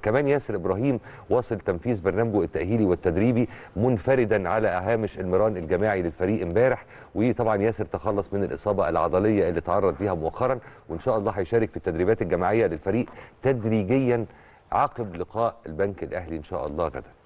كمان ياسر ابراهيم واصل تنفيذ برنامجه التاهيلي والتدريبي منفردا على هامش المران الجماعي للفريق امبارح وطبعا ياسر تخلص من الاصابه العضليه اللي تعرض ليها مؤخرا وان شاء الله هيشارك في التدريبات الجماعيه للفريق تدريجيا عقب لقاء البنك الاهلي ان شاء الله غدا